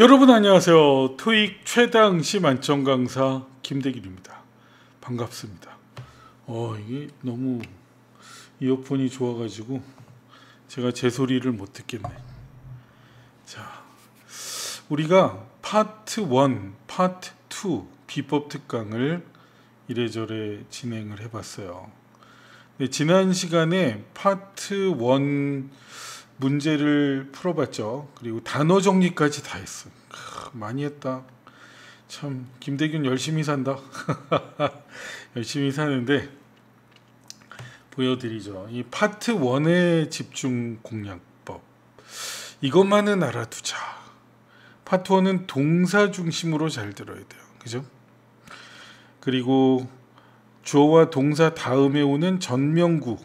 여러분 안녕하세요. 토익 최당시 만점 강사 김대길입니다. 반갑습니다. 어 이게 너무 이어폰이 좋아가지고 제가 제 소리를 못 듣겠네. 자, 우리가 파트 1, 파트 2 비법 특강을 이래저래 진행을 해봤어요. 네, 지난 시간에 파트 1 문제를 풀어봤죠. 그리고 단어 정리까지 다 했어. 많이 했다. 참 김대균 열심히 산다. 열심히 사는데 보여드리죠. 이 파트 1의 집중 공략법. 이것만은 알아두자. 파트 1은 동사 중심으로 잘 들어야 돼요. 그죠? 그리고 주어와 동사 다음에 오는 전명구.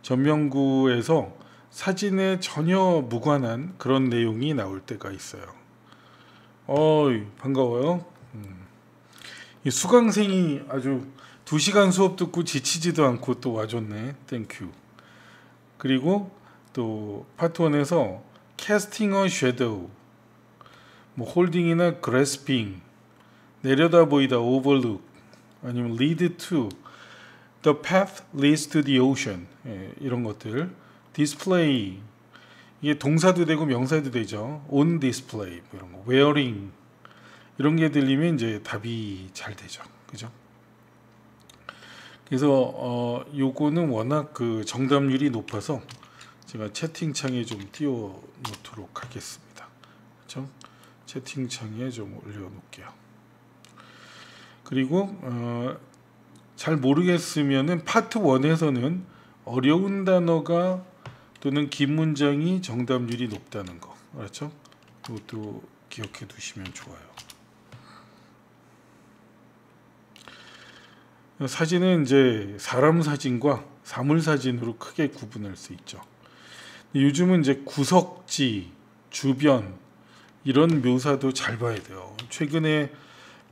전명구에서 사진에 전혀 무관한 그런 내용이 나올 때가 있어요. 어이 반가워요. 음. 이 수강생이 아주 2시간 수업 듣고 지치지도 않고 또 와줬네. 땡큐. 그리고 또 파트 1에서 캐스팅 어 섀도우 뭐 홀딩이나 그래스핑 내려다 보이다 오버룩 아니면 리드 투 the path l e 예, 이런 것들 디스플레이 이게 동사도 되고 명사도 되죠. 온 디스플레이 뭐 이런 거, 웨어링 이런 게 들리면 이제 답이 잘 되죠. 그죠? 그래서 어 요거는 워낙 그 정답률이 높아서 제가 채팅창에 좀 띄워 놓도록 하겠습니다. 그죠 채팅창에 좀 올려 놓을게요. 그리고 어잘 모르겠으면은 파트 1에서는 어려운 단어가 또는 긴 문장이 정답률이 높다는 거 알았죠? 그렇죠? 그것도 기억해 두시면 좋아요. 사진은 이제 사람 사진과 사물 사진으로 크게 구분할 수 있죠. 요즘은 이제 구석지, 주변 이런 묘사도 잘 봐야 돼요. 최근에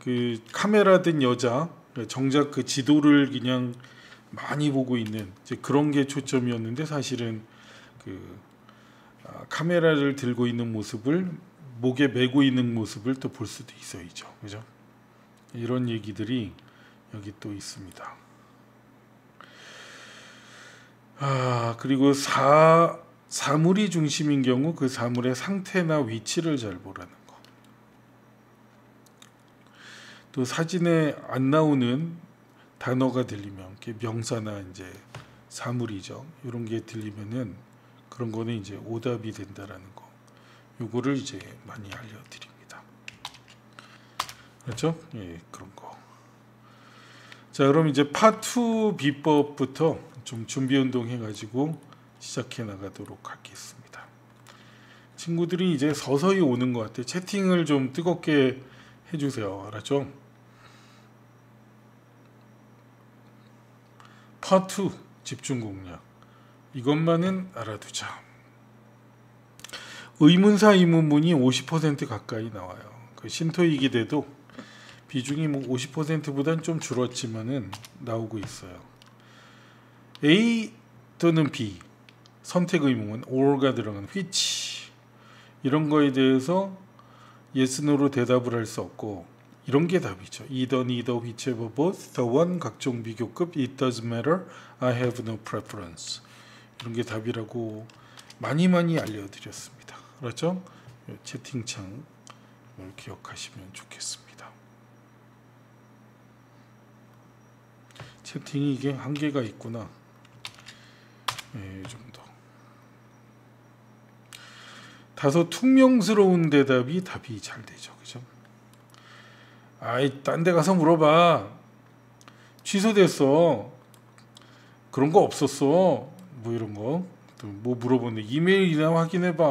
그 카메라 든 여자 정작 그 지도를 그냥 많이 보고 있는 그런 게 초점이었는데 사실은 그 아, 카메라를 들고 있는 모습을 목에 메고 있는 모습을 또 볼 수도 있어야죠. 그죠? 이런 얘기들이 여기 또 있습니다. 아, 그리고 사, 사물이 중심인 경우 그 사물의 상태나 위치를 잘 보라는 거. 또 사진에 안 나오는 단어가 들리면, 명사나 이제 사물이죠. 이런 게 들리면은 그런 거는 이제 오답이 된다라는 거. 요거를 이제 많이 알려드립니다. 그렇죠? 예, 그런 거. 자, 그럼 이제 파투 비법부터 좀 준비 운동 해가지고 시작해 나가도록 하겠습니다. 친구들이 이제 서서히 오는 것 같아요. 채팅을 좀 뜨겁게 해주세요. 알았죠? 파투 집중 공략. 이것만은 알아두자. 의문사 의문문이 50% 가까이 나와요. 그 신토이기 돼도 비중이 뭐 50%보단 좀 줄었지만은 나오고 있어요. A 또는 B 선택 의문은 or가 들어간 which 이런 거에 대해서 yes, no로 대답을 할 수 없고 이런 게 답이죠. either, neither, whichever, both, the one, 각종 비교급, it doesn't matter, I have no preference. 이런 게 답이라고 많이 많이 알려드렸습니다. 그렇죠? 채팅창을 기억하시면 좋겠습니다. 채팅이 이게 한계가 있구나. 예, 좀 더. 다소 퉁명스러운 대답이 답이 잘 되죠. 그죠? 아이, 딴데 가서 물어봐. 취소됐어. 그런 거 없었어. 뭐 이런 거 또 뭐 물어보는데 이메일이나 확인해봐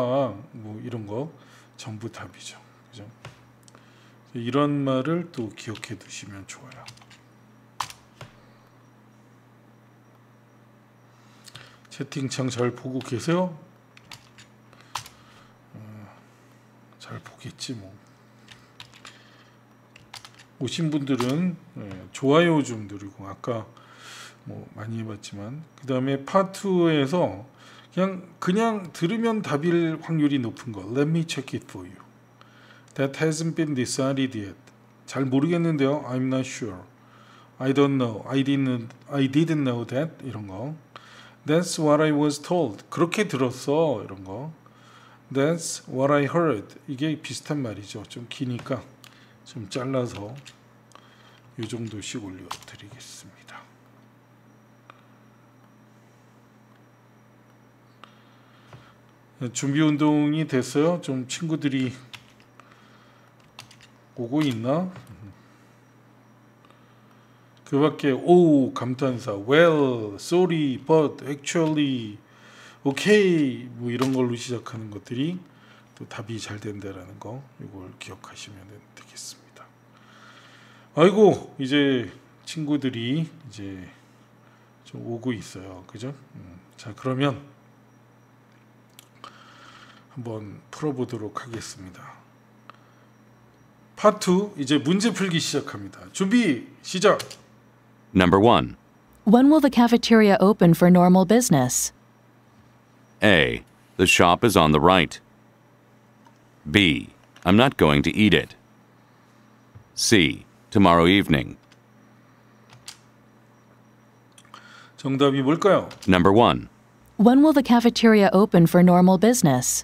뭐 이런 거 전부 답이죠 그죠 이런 말을 또 기억해 두시면 좋아요 채팅창 잘 보고 계세요? 어, 잘 보겠지 뭐 오신 분들은 예, 좋아요 좀 누르고 아까 뭐 많이 해봤지만 그 다음에 파트에서 그냥 그냥 들으면 답일 확률이 높은 거 Let me check it for you That hasn't been decided yet 잘 모르겠는데요 I'm not sure I don't know I didn't, I didn't know that 이런 거 That's what I was told 그렇게 들었어 이런 거 That's what I heard 이게 비슷한 말이죠 좀 기니까 좀 잘라서 이 정도씩 올려드리겠습니다 준비 운동이 됐어요. 좀 친구들이 오고 있나? 그 밖에 오 감탄사 well sorry but actually okay 뭐 이런 걸로 시작하는 것들이 또 답이 잘 된다라는 거 이걸 기억하시면 되겠습니다. 아이고 이제 친구들이 이제 좀 오고 있어요. 그죠? 음, 자 그러면 한번 풀어보도록 하겠습니다. 파트 이제 문제 풀기 시작합니다. 준비 시작. Number 1. When will the cafeteria open for normal business? A. The shop is on the right. B. I'm not going to eat it. C. Tomorrow evening. 정답이 뭘까요? Number 1. When will the cafeteria open for normal business?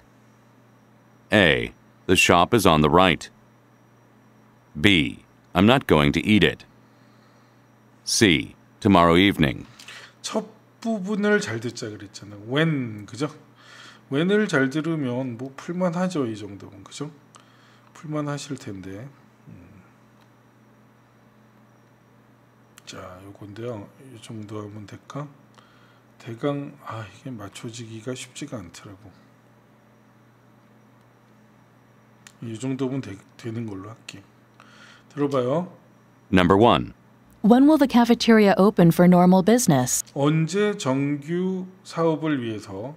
A. The shop is on the right. B. I'm not going to eat it. C. Tomorrow evening. 첫 부분을 잘 듣자 그랬잖아 when 그죠? when을 잘 들으면 뭐 풀만하죠 이 정도면 그죠? 풀만하실 텐데. 음. 자, 요건데요. 이 정도 하면 될까? 대강 아 이게 맞춰지기가 쉽지가 않더라고. 이 정도면 되, 되는 걸로 할게. 들어봐요. Number 1. When will the cafeteria open for normal business? 언제 정규 사업을 위해서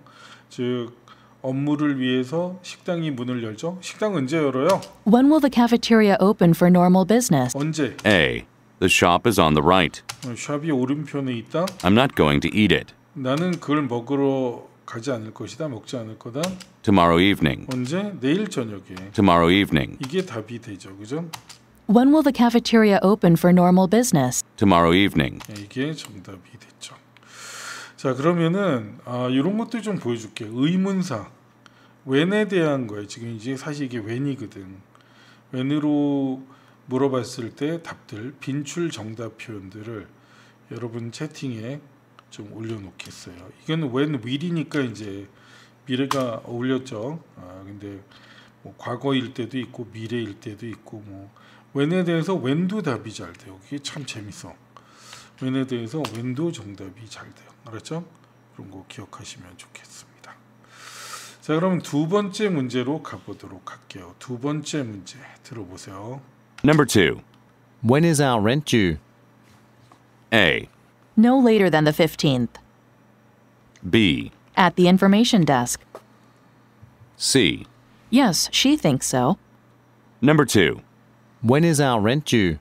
즉 업무를 위해서 식당이 문을 열죠? 식당 언제 열어요? When will the cafeteria open for normal business? 언제? A. The shop is on the right. 샵이 오른편에 있다. I'm not going to eat it. 나는 그걸 먹으러 가지 않을 것이다. 먹지 않을 거다. Tomorrow evening. 언제? 내일 저녁에. Tomorrow evening. 이게 답이 되죠. 그죠? When will the cafeteria open for normal business? Tomorrow evening. 이게 정답이 됐죠. 자, 그러면은 아, 이런 것도 좀 보여줄게. 의문사. when에 대한 거예요. 지금 이제 사실 이게 when이거든. when으로 물어봤을 때 답들, 빈출 정답 표현들을 여러분 채팅에 좀 올려놓겠어요. 이건 웬 윌이니까 이제 미래가 어울렸죠. 아, 근데 뭐 과거일 때도 있고 미래일 때도 있고 뭐 웬에 대해서 웬도 답이 잘 돼요. 그게 참 재밌어. 웬에 대해서 웬도 정답이 잘 돼요. 알았죠? 그런 거 기억하시면 좋겠습니다. 자, 그럼 두 번째 문제로 가보도록 할게요. 두 번째 문제 들어보세요. Number 2. When is our rent due? A. no later than the 15th. B. At the information desk. C. Yes, she thinks so. Number 2. When is our rent due?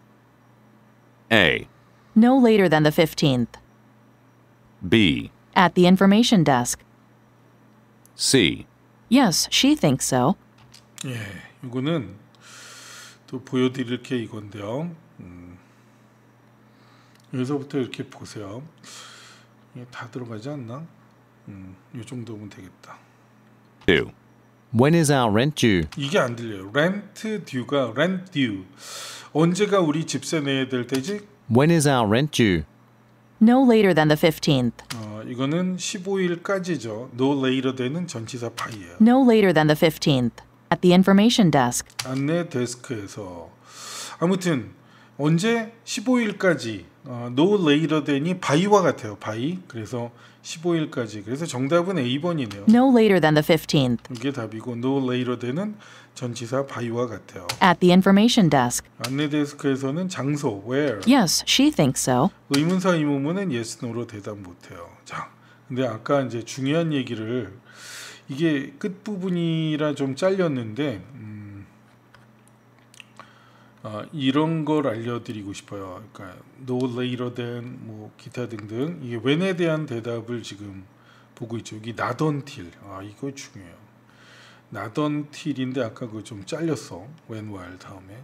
A. No later than the 15th. B. At the information desk. C. Yes, she thinks so. 예, 이거는 또 보여드릴 게 이건데요. 여기서부터 이렇게 보세요. 다 들어가지 않나? 음, 이 정도면 되겠다. Due. When is our rent due? 이게 안 들려요. Rent due가 rent due. 언제가 우리 집세 내야 될 때지? When is our rent due? No later than the 15th. 어, 이거는 15일까지죠. No later than은 전치사 파이예요. No later than the 15th. At the information desk. 안내 데스크에서 아무튼 언제 15일까지 어, no later than이 by와 같아요. 바이 그래서 15일까지. 그래서 정답은 A번이네요. No later than the 15th. 이게 답이고 no later than은 전치사 by와 같아요. At the information desk. 안내 데스크에서는 장소 where. Yes, she thinks so. 의문사 의문문은 yes no로 대답 못 해요. 자. 근데 아까 이제 중요한 얘기를 이게 끝부분이라 좀 잘렸는데 음, 어, 이런 걸 알려드리고 싶어요. 그러니까 no later than 뭐 기타 등등 이게 when에 대한 대답을 지금 보고 있죠. 여기 나던 틸. 아 이거 중요해요. 나던 틸인데 아까 그좀 잘렸어. when while 다음에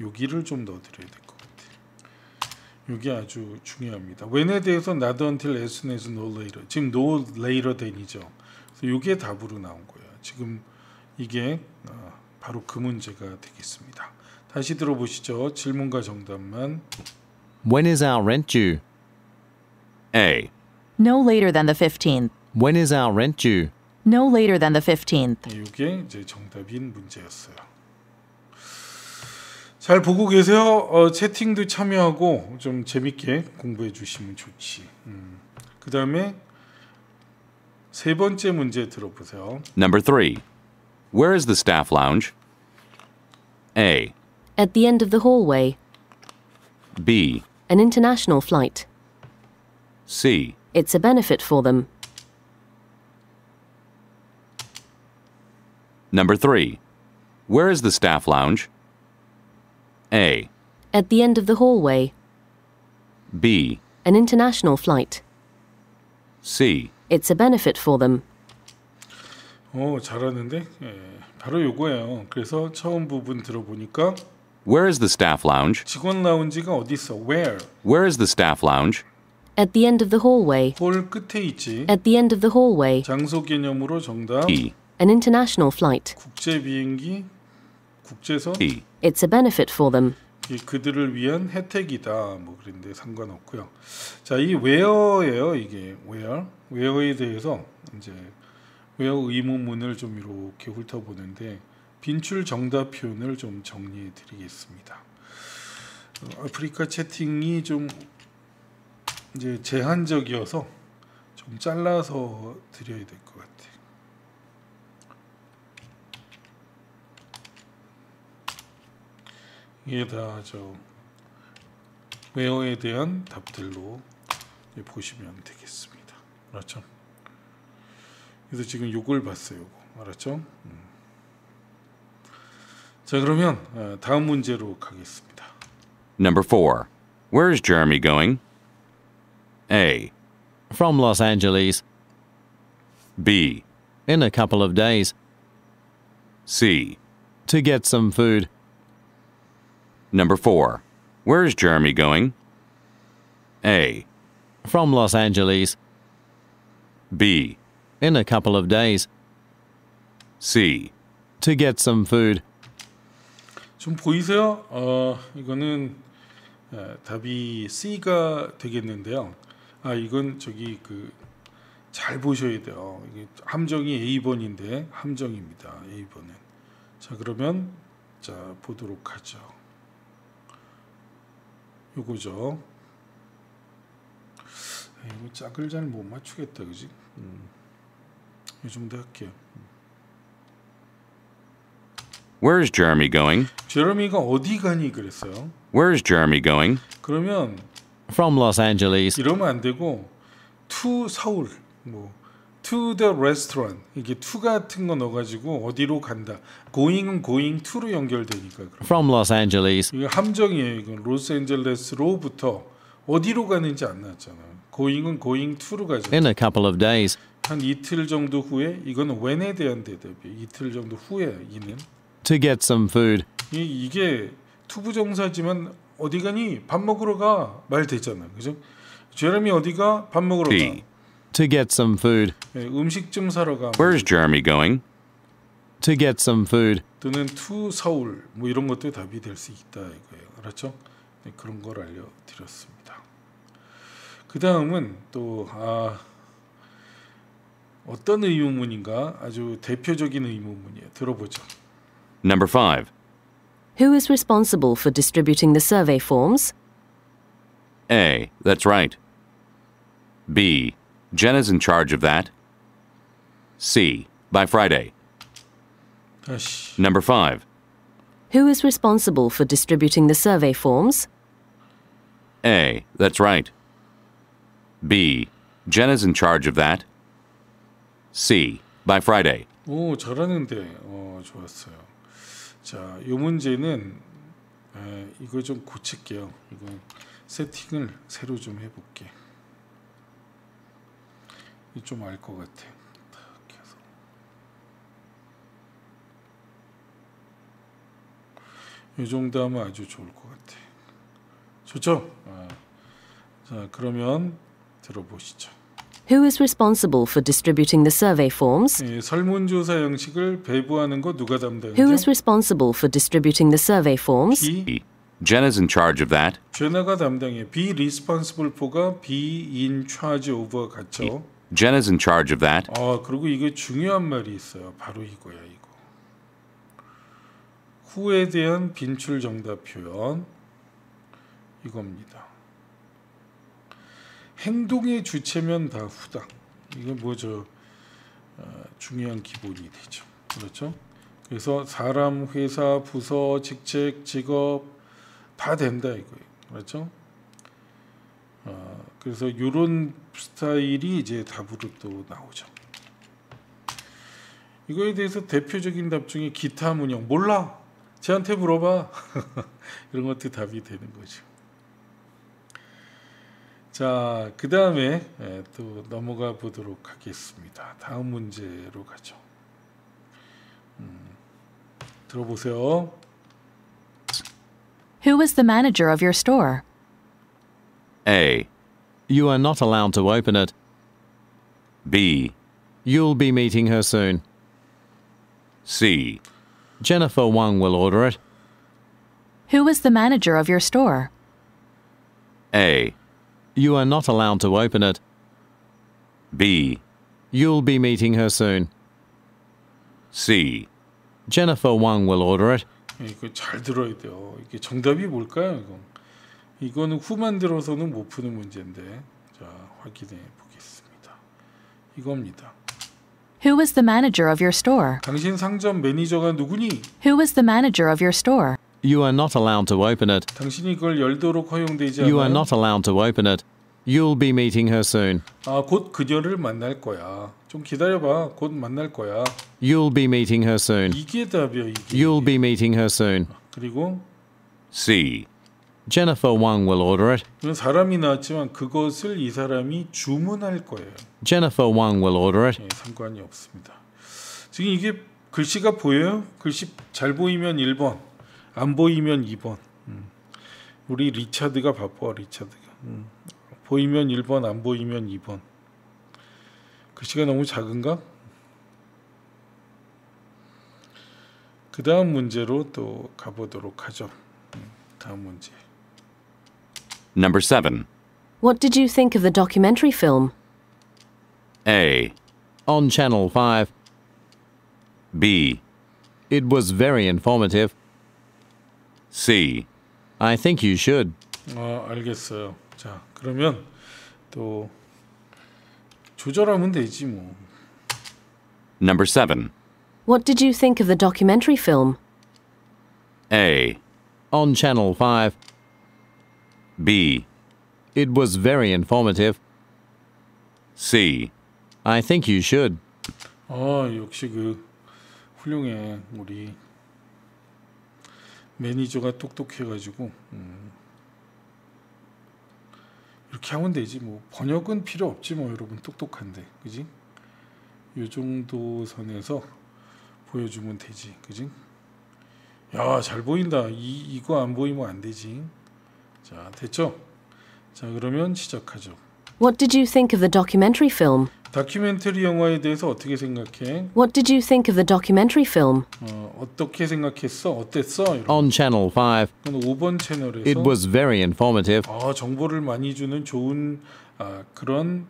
여기를 좀 넣어드려야 될 것 같아요. 게 아주 중요합니다. when에 대해서 나던 틸 as soon as no later. 지금 no later than이죠. 그래서 이게 답으로 나온 거예요. 지금 이게 어, 바로 그 문제가 되겠습니다. 다시 들어보시죠. 질문과 정답만. When is our rent due? A. No later than the 15th. When is our rent due? No later than the 15th. 이게 이제 정답인 문제였어요. 잘 보고 계세요. 어, 채팅도 참여하고 좀 재밌게 공부해 주시면 좋지. 음. 그 다음에 세 번째 문제 들어보세요. Number three. Where is the staff lounge? A. at the end of the hallway. B. An international flight. C. It's a benefit for them. Number 3. Where is the staff lounge? A. At the end of the hallway. B. An international flight. C. It's a benefit for them. 오, 잘하는데? 예, 바로 요거예요. 그래서 처음 부분 들어보니까 where is the staff lounge? 직원 라운지가 어디 있어? Where? Where is the staff lounge? At the end of the hallway. 홀 끝에 있지. At the end of the hallway. 장소 개념으로 정답. E. An international flight. 국제 비행기, 국제선. E. It's a benefit for them. 이 그들을 위한 혜택이다. 뭐 그런데 상관없고요. 자, 이 where예요. 이게 where. where에 대해서 이제 where 의문문을 좀 이렇게 훑어보는데 빈출 정답 표현을 좀 정리해 드리겠습니다. 어, 아프리카 채팅이 좀 이제 제한적이어서 좀 잘라서 드려야 될 것 같아요. 이게 다저 웨어에 대한 답들로 보시면 되겠습니다. 알았죠? 그래서 지금 요걸 봤어요. 알았죠? 음. 자 그러면 다음 문제로 가겠습니다. Number 4. Where is Jeremy going? A. From Los Angeles. B. In a couple of days. C. To get some food. Number 4. Where is Jeremy going? A. From Los Angeles. B. In a couple of days. C. To get some food. 지 보이세요? 어, 이거는 답이 C가 되겠는데요. 아 이건 저기 그 잘 보셔야 돼요. 함정이 A번인데 함정입니다. A번은 자 그러면 자 보도록 하죠. 요거죠. 이거 뭐 짝을 잘 못 맞추겠다, 그지? 음. 이 정도 할게요. 음. Where is Jeremy going? 제러미가 어디 가니 그랬어요. Where is Jeremy going? 그러면 From Los Angeles. 이러면 안 되고 to 서울 뭐 to the restaurant 이게 to 같은 거 넣어가지고 어디로 간다. going은 going to로 연결되니까. 그럼. From Los Angeles. 이거 함정이에요. 이건 로스앤젤레스로부터 어디로 가는지 안나왔잖아 going은 going to로 가죠. In a couple of days. 한 이틀 정도 후에 이건 when에 대한 대답이에요. 이틀 정도 후에 이는. to get some food. 이, 이게 투부정사지만 어디 가니 밥 먹으러 가말 되잖아. 그죠? 제레미 어디가 밥 먹으러 가. To get some food. 네, 음식 좀 사러 가. Where's Jeremy going? To get some food. 또는 to 서울 뭐 이런 것도 답이 될 수 있다 이거예요. 알았죠? 네, 그런 걸 알려드렸습니다. 그 다음은 또 아, 어떤 의문문인가 아주 대표적인 의문문이에요. 들어보죠. Number 5. Who is responsible for distributing the survey forms? A. That's right. B. Jenna's in charge of that. C. By Friday. Gosh. Number 5. Who is responsible for distributing the survey forms? A. That's right. B. Jenna's in charge of that. C. By Friday. 오, 잘하는데. 어, 좋았어요. 자, 이 문제는 에, 이거 좀 고칠게요. 이거 세팅을 새로 좀 해볼게. 좀알 것 같아. 이 정도 하면 아주 좋을 것 같아. 좋죠? 아, 자, 그러면 들어보시죠. who is responsible for distributing the survey forms? 예, 설문조사 형식을 배부하는 거 누가 담당이죠? Who is responsible for distributing the survey forms? B. Jenna's in charge of that. 제나가 담당해. Be responsible for가 be in charge of와 같죠. Jenna's in charge of that. 아 그리고 이게 중요한 말이 있어요. 바로 이거야 이거. 후에 대한 빈출 정답 표현 이겁니다. 행동의 주체면 다 후당. 이건 뭐저 어, 중요한 기본이 되죠. 그렇죠? 그래서 사람, 회사, 부서, 직책, 직업 다 된다 이거예요. 그렇죠? 어, 그래서 이런 스타일이 이제 답으로 또 나오죠. 이거에 대해서 대표적인 답 중에 기타 문형 몰라. 쟤한테 물어봐. 이런 것도 답이 되는 거죠. 자, 그 다음에 또 넘어가 보도록 하겠습니다. 다음 문제로 가죠. 음, 들어보세요. Who was the manager of your store? A. You are not allowed to open it. B. You'll be meeting her soon. C. Jennifer Wang will order it. Who was the manager of your store? A. You are not allowed to open it. B. You'll be meeting her soon. C. Jennifer Wang will order it. 이거 잘 들어야 돼요. 이게 정답이 뭘까요? 이건 이거는 후만 들어서는 못 푸는 문제인데 자 확인해 보겠습니다. 이겁니다. Who is the manager of your store? 당신 상점 매니저가 누구니? Who is the manager of your store? You are not allowed to open it. 당신이 그걸 열도록 허용되지 않아요. You are not allowed to open it. You'll be meeting her soon. 아, 곧 그녀를 만날 거야. 좀 기다려 봐. 곧 만날 거야. You'll be meeting her soon. 이게 답이야, 이게. You'll be meeting her soon. 그리고 C. Jennifer Wang will order it. 사람이 나왔지만 그것을 이 사람이 주문할 거예요. Jennifer Wang will order it. 네, 상관이 없습니다. 지금 이게 글씨가 보여요? 글씨 잘 보이면 1번. 안 보이면 2번. 음. 우리 리차드가 바빠 리차드가. 음. 보이면 1번 안 보이면 2번. 글씨가 너무 작은가? 그 다음 문제로 또 가보도록 하죠. 다음 문제. Number 7. What did you think of the documentary film? A. On Channel 5. B. It was very informative. C. I think you should. 아, 알겠어요. 자, 그러면 또 조절하면 되지 뭐. Number 7. What did you think of the documentary film? A. On Channel 5. B. It was very informative. C. I think you should. 아, 역시 그 훌륭해. 우리 매니저가 똑똑해가지고 음, 이렇게 하면 되지 뭐 번역은 필요 없지 뭐 여러분 똑똑한데 그지? 요 정도 선에서 보여주면 되지 그지? 야잘 보인다 이, 이거 안 보이면 안 되지 자 됐죠? 자 그러면 시작하죠 What did you think of the documentary film? 다큐멘터리 영화에 대해서 어떻게 생각해? What did you think of the documentary film? 어, 어떻게 생각했어? 어땠어? 이런. On Channel 5. 5번 채널에서 It was very informative. 아, 정보를 많이 주는 좋은 아, 그런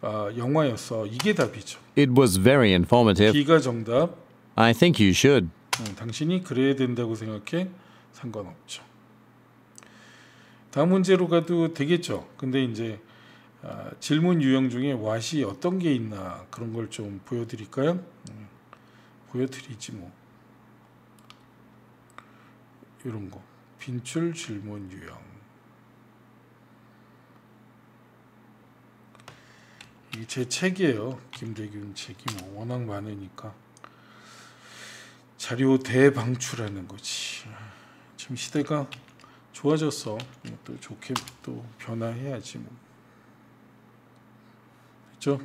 아, 영화였어. 이게 답이죠. It was very informative. B가 정답. I think you should. 어, 당신이 그래야 된다고 생각해? 상관없죠. 다음 문제로 가도 되겠죠. 근데 이제 아, 질문 유형 중에 왓이 어떤 게 있나 그런 걸 좀 보여드릴까요? 음, 보여드리지 뭐 이런 거 빈출 질문 유형 이 제 책이에요 김대균 책이 뭐 워낙 많으니까 자료 대방출하는 거지 지금 시대가 좋아졌어 뭐 또 좋게 또 변화해야지 뭐. 있죠.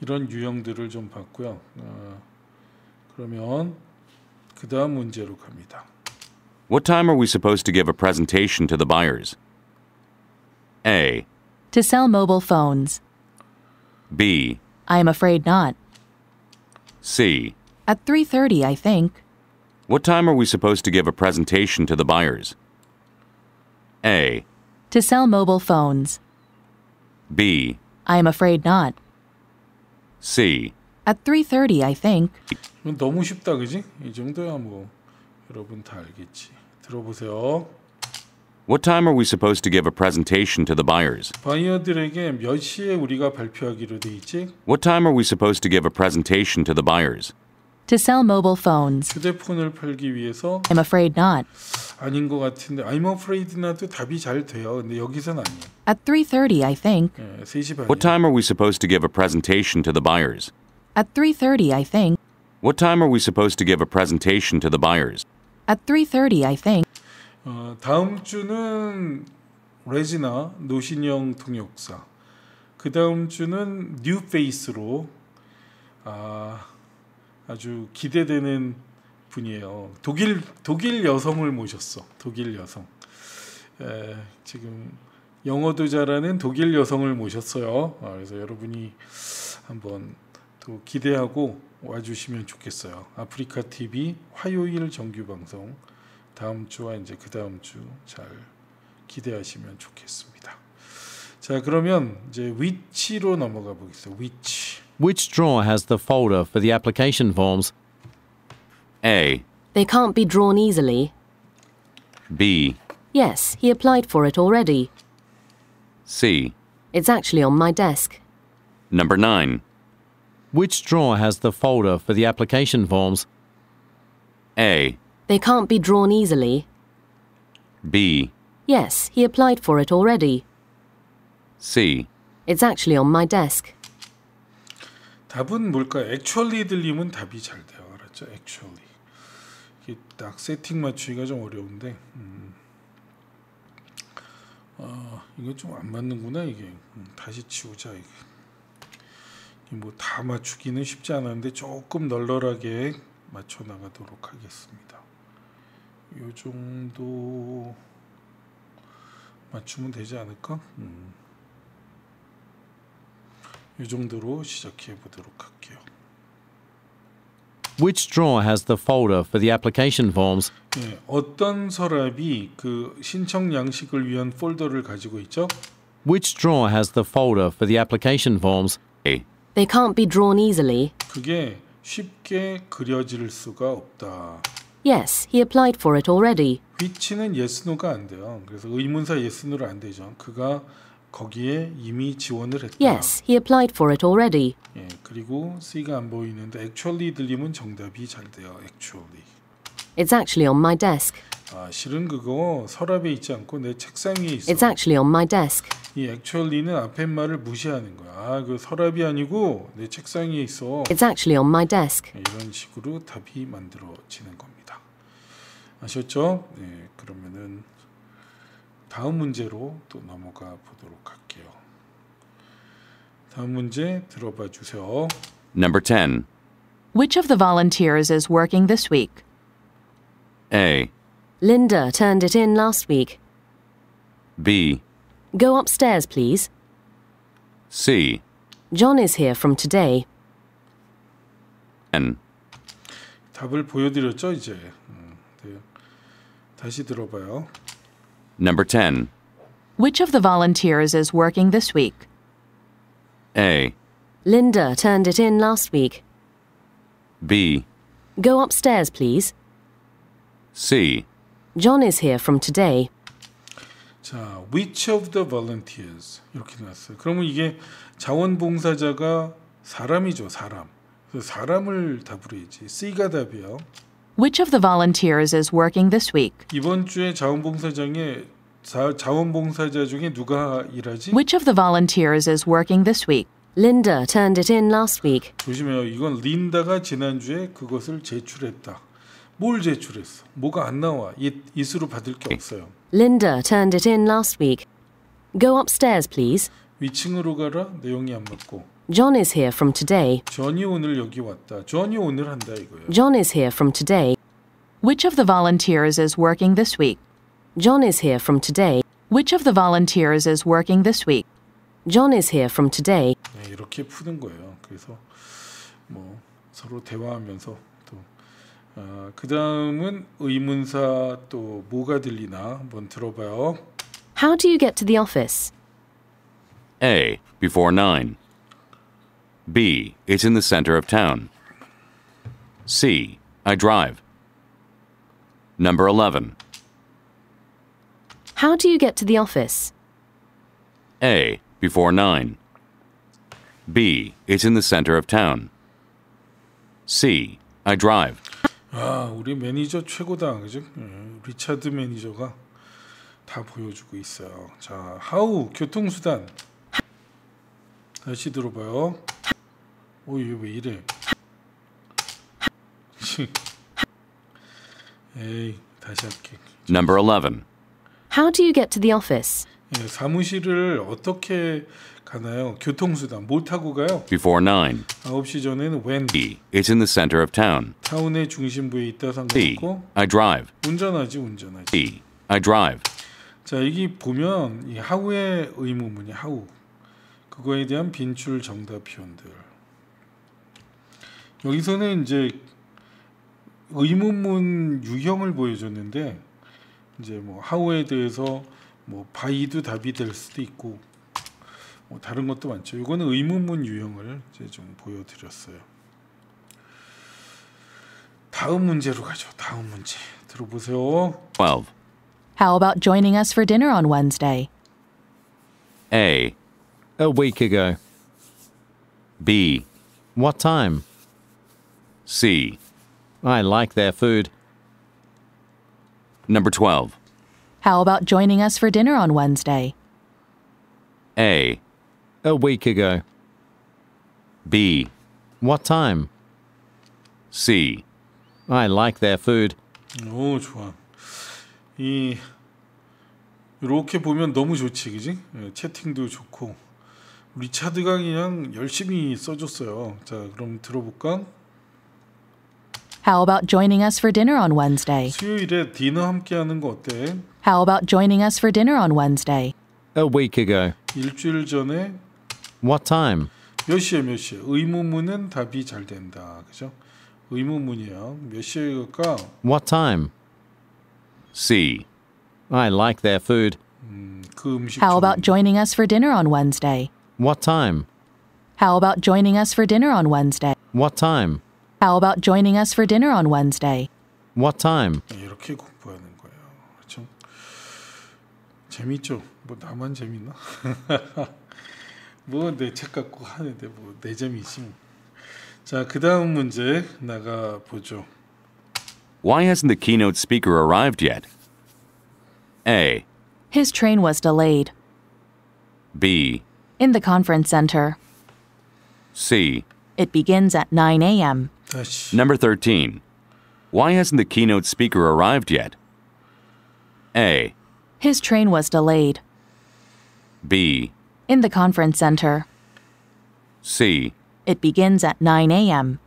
이런 유형들을 좀 봤고요. 그러면 그 다음 문제로 갑니다. What time are we supposed to give a presentation to the buyers? A. To sell mobile phones. B. I am afraid not. C. At 3:30, I think. What time are we supposed to give a presentation to the buyers? A. To sell mobile phones. B. I am afraid not. C. At 3:30, I think. 너무 쉽다, 그지? 이 정도야 뭐 여러분 다 알겠지. 들어보세요. What time are we supposed to give a presentation to the buyers? 바이어들에게 몇 시에 우리가 발표하기로 돼 있지? What time are we supposed to give a presentation to the buyers? to sell mobile phones. 위해서 I'm afraid not. 아닌 것 같은데 I'm 답이 잘 돼요. 근데 여기선 아니에요. At 3:30, I think. 3시 반. What time are we supposed to give a presentation to the buyers? At 3:30, I think. What time are we supposed to give a presentation to the buyers? At 3:30, I think. 어, 다음 주는 레지나 노신영 통역사. 그 다음 주는 뉴페이스로 아 아주 기대되는 분이에요. 독일 독일 여성을 모셨어. 독일 여성. 에, 지금 영어도 잘하는 독일 여성을 모셨어요. 아, 그래서 여러분이 한번 또 기대하고 와주시면 좋겠어요. 아프리카 TV 화요일 정규 방송 다음 주와 이제 그 다음 주 잘 기대하시면 좋겠습니다. 자 그러면 이제 위치로 넘어가 보겠습니다. 위치. Which drawer has the folder for the application forms? A. They can't be drawn easily. B. Yes, he applied for it already. C. It's actually on my desk. Number 9. Which drawer has the folder for the application forms? A. They can't be drawn easily. B. Yes, he applied for it already. C. It's actually on my desk. 답은 뭘까요? 액츄얼리 들리면 답이 잘 돼요. 알았죠? 액츄얼리. 이게 딱 세팅 맞추기가 좀 어려운데. 음. 어, 이거 좀 안 맞는구나 이게. 음, 다시 치우자 이게. 뭐 다 맞추기는 쉽지 않았데 조금 널널하게 맞춰 나가도록 하겠습니다. 요 정도 맞추면 되지 않을까? 음. 이 정도로 시작해 보도록 할게요. Which drawer has the folder for the application forms? 어떤 서랍이 그 신청 양식을 위한 폴더를 가지고 있죠? Which drawer has the folder for the application forms? A. They can't be drawn easily. 그게 쉽게 그려질 수가 없다. Yes, he applied for it already. 위치는 yes no가 안 돼요. 그래서 의문사 yes no로 안 되죠. 그가 거기에 이미 지원을 했다. Yes, he applied for it already. 예, 그리고 C가 안 보이는데 actually 들리면 정답이 잘 돼요. actually. It's actually on my desk. 아, 실은 그거 서랍에 있지 않고 내 책상 위에 있어. It's actually on my desk. 이 actually는 앞에 말을 무시하는 거야. 아, 그 서랍이 아니고 내 책상 위에 있어. It's actually on my desk. 이런 식으로 답이 만들어지는 겁니다. 아셨죠? 네, 그러면은 다음 문제로 또 넘어가 보도록 할게요. 다음 문제 들어봐 주세요. Number 10. Which of the volunteers is working this week? A. Linda turned it in last week. B. Go upstairs, please. C. John is here from today. N. 답을 보여드렸죠 이제. 음, 네. 다시 들어봐요. Number 10. Which of the volunteers is working this week? A. Linda turned it in last week. B. Go upstairs, please. C. John is here from today. 자, which of the volunteers 이렇게 나왔어요. 그러면 이게 자원봉사자가 사람이죠, 사람. 그래서 사람을 답으로 해야지. C가 답이요. Which of the volunteers is working this week? 이번 주에 자원봉사장에 자, 자원봉사자 중에 누가 일하지? Which of the volunteers is working this week? Linda turned it in last week. 조심해요. 이건 린다가 지난주에 그것을 제출했다. 뭘 제출했어? 뭐가 안 나와. 이, 이수로 받을 게 없어요. Linda turned it in last week. Go upstairs, please. 위층으로 가라. 내용이 안 맞고. John is here from today. 존이 오늘 여기 왔다. 존이 오늘 한다 이거예요. John is here from today. Which of the volunteers is working this week? John is here from today. Which of the volunteers is working this week? John is here from today. 네, 이렇게 푸는 거예요. 그래서 뭐 서로 대화하면서 또 어, 그다음은 의문사 또 뭐가 들리나 한번 들어봐요. How do you get to the office? A. Before 9. B. It's in the center of town. C. I drive. Number 11. How do you get to the office? A. Before 9. B. It's in the center of town. C. I drive. 아, 우리 매니저 최고다. 그죠? 리차드 매니저가 다 보여주고 있어요. 자, how 교통수단. 다시 들어봐요. 어, 얘왜 이래? 에이, 다시 할게. Number 11. How do you get to the office? 예, 사무실을 어떻게 가나요? 교통수단 뭘 타고 가요? Before 9. 9시 전에는 when B. E. It's in the center of town. 타운의 중심부에 있다 e. 상관없고 I drive. 운전하지 운전하지. B. E. I drive. 자, 여기 보면 이 하우의 의무문이 하우. 그거에 대한 빈출 정답 표현들. 여기서는 이제 의문문 유형을 보여줬는데 이제 뭐 하우에 대해서 뭐 바이도 답이 될 수도 있고 뭐 다른 것도 많죠. 이거는 의문문 유형을 이제 좀 보여드렸어요. 다음 문제로 가죠. 다음 문제 들어보세요. 12. How about joining us for dinner on Wednesday? A. A week ago. B. What time? C. I like their food. Number 12. How about joining us for dinner on Wednesday? A. A week ago. B. What time? C. I like their food. 오, 좋아. 이 이렇게 보면 너무 좋지, 그지? 채팅도 좋고 리차드가 그냥 열심히 써줬어요. 자, 그럼 들어볼까? How about joining us for dinner on Wednesday? 수요일에 디너 함께 거 어때? How about joining us for dinner on Wednesday? A week ago. 일주일 전에 What time? 몇 시에 몇 시에 의문문은 답이 잘 된다. 그죠? 의문문이요. 몇 시에 갈까? What time? C. I like their food. 음, 그 음식 How about joining us for dinner on Wednesday? What time? How about joining us for dinner on Wednesday? What time? How about joining us for dinner on Wednesday? What time? 이렇게 공부하는 거예요. 재밌죠. 뭐 나만 재밌나? 뭐내책 갖고 하는데 뭐내 자, 그다음 문제 나가 보죠. Why hasn't the keynote speaker arrived yet? A. His train was delayed. B. In the conference center. C. It begins at 9 a.m. Number 13. Why hasn't the keynote speaker arrived yet? A. His train was delayed. B. In the conference center. C. It begins at 9 a.m.